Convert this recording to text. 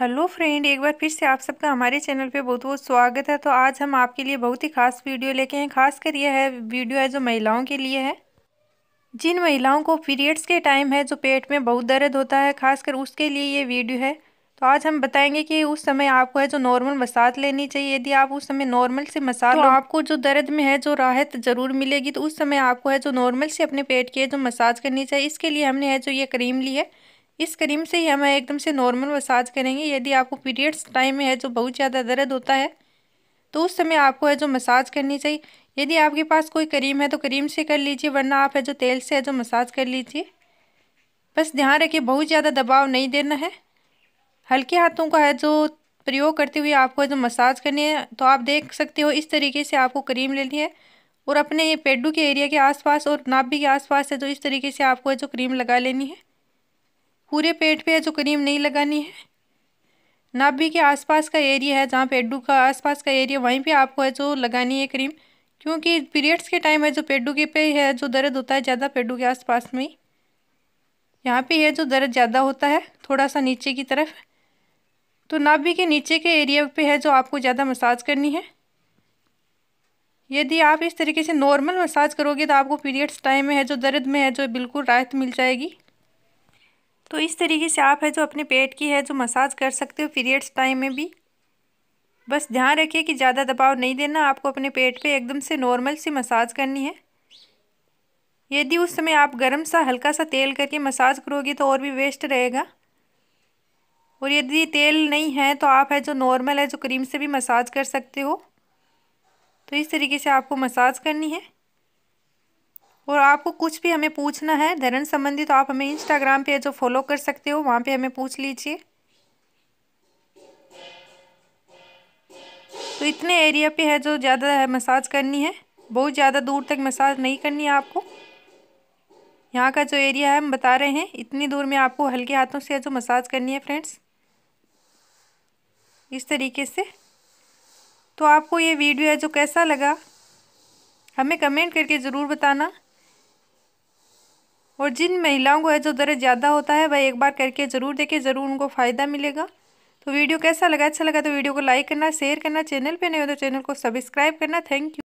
hello friend एक बार फिर से आप सबका हमारे चैनल पे बहुत बहुत स्वागत है तो आज हम आपके लिए बहुत ही खास वीडियो लेके हैं खास कर यह है वीडियो है जो महिलाओं के लिए है जिन महिलाओं को पीरियड्स के टाइम है जो पेट में बहुत दर्द होता है खासकर उसके लिए ये वीडियो है तो आज हम बताएंगे कि उस समय आपको है जो नॉर्मल मसाज लेनी चाहिए यदि आप उस समय नॉर्मल से मसाज तो आपको जो दर्द में है जो राहत जरूर मिलेगी तो उस समय आपको है जो नॉर्मल से अपने पेट की जो मसाज करनी चाहिए इसके लिए हमने है जो ये क्रीम ली है इस क्रीम से ही हमें एकदम से नॉर्मल मसाज करेंगे यदि आपको पीरियड्स टाइम में है जो बहुत ज़्यादा दर्द होता है तो उस समय आपको है जो मसाज करनी चाहिए यदि आपके पास कोई क्रीम है तो क्रीम से कर लीजिए वरना आप है जो तेल से है जो मसाज कर लीजिए बस ध्यान रखिए बहुत ज़्यादा दबाव नहीं देना है हल्के हाथों का है जो प्रयोग करते हुए आपको जो मसाज करनी है तो आप देख सकते हो इस तरीके से आपको क्रीम लेनी है और अपने ये पेडू के एरिया के आसपास और नाभि के आसपास है जो तो इस तरीके से आपको जो क्रीम लगा लेनी है पूरे पेट पे है जो क्रीम नहीं लगानी है नाभि के आसपास का एरिया है जहाँ पेड्डू का आसपास का एरिया वहीं पे आपको है जो लगानी है क्रीम क्योंकि पीरियड्स के टाइम है जो पेड्डू के पे है जो दर्द होता है ज़्यादा पेड्डू के आसपास में ही यहाँ पे है जो दर्द ज़्यादा होता है थोड़ा सा नीचे की तरफ तो नाभि के नीचे के एरिया पे है जो आपको ज़्यादा मसाज करनी है यदि आप इस तरीके से नॉर्मल मसाज करोगे तो आपको पीरियड्स टाइम में है जो दर्द में है जो बिल्कुल राहत मिल जाएगी तो इस तरीके से आप है जो अपने पेट की है जो मसाज कर सकते हो पीरियड्स टाइम में भी बस ध्यान रखिए कि ज़्यादा दबाव नहीं देना आपको अपने पेट पे एकदम से नॉर्मल सी मसाज करनी है यदि उस समय आप गर्म सा हल्का सा तेल करके मसाज करोगे तो और भी वेस्ट रहेगा और यदि तेल नहीं है तो आप है जो नॉर्मल है जो क्रीम से भी मसाज कर सकते हो तो इस तरीके से आपको मसाज करनी है और आपको कुछ भी हमें पूछना है धरण संबंधी तो आप हमें इंस्टाग्राम पे जो फॉलो कर सकते हो वहाँ पे हमें पूछ लीजिए तो इतने एरिया पे है जो ज़्यादा है मसाज करनी है बहुत ज़्यादा दूर तक मसाज नहीं करनी है आपको यहाँ का जो एरिया है हम बता रहे हैं इतनी दूर में आपको हल्के हाथों से जो मसाज करनी है फ्रेंड्स इस तरीके से तो आपको ये वीडियो है जो कैसा लगा हमें कमेंट करके ज़रूर बताना और जिन महिलाओं को है जो दर्द ज़्यादा होता है वह एक बार करके ज़रूर देखें ज़रूर उनको फ़ायदा मिलेगा तो वीडियो कैसा लगा अच्छा लगा तो वीडियो को लाइक करना शेयर करना चैनल पर नहीं हो तो चैनल को सब्सक्राइब करना थैंक यू